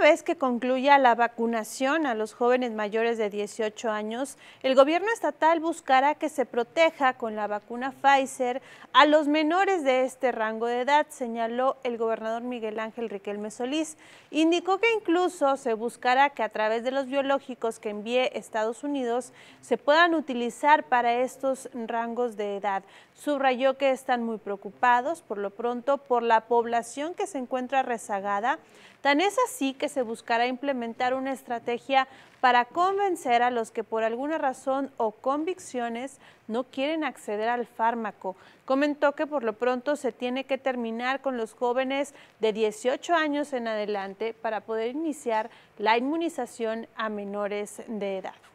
vez que concluya la vacunación a los jóvenes mayores de 18 años, el gobierno estatal buscará que se proteja con la vacuna Pfizer a los menores de este rango de edad, señaló el gobernador Miguel Ángel Riquelme Solís. Indicó que incluso se buscará que a través de los biológicos que envíe Estados Unidos se puedan utilizar para estos rangos de edad. Subrayó que están muy preocupados por lo pronto por la población que se encuentra rezagada. Tan es así que se buscará implementar una estrategia para convencer a los que por alguna razón o convicciones no quieren acceder al fármaco. Comentó que por lo pronto se tiene que terminar con los jóvenes de 18 años en adelante para poder iniciar la inmunización a menores de edad.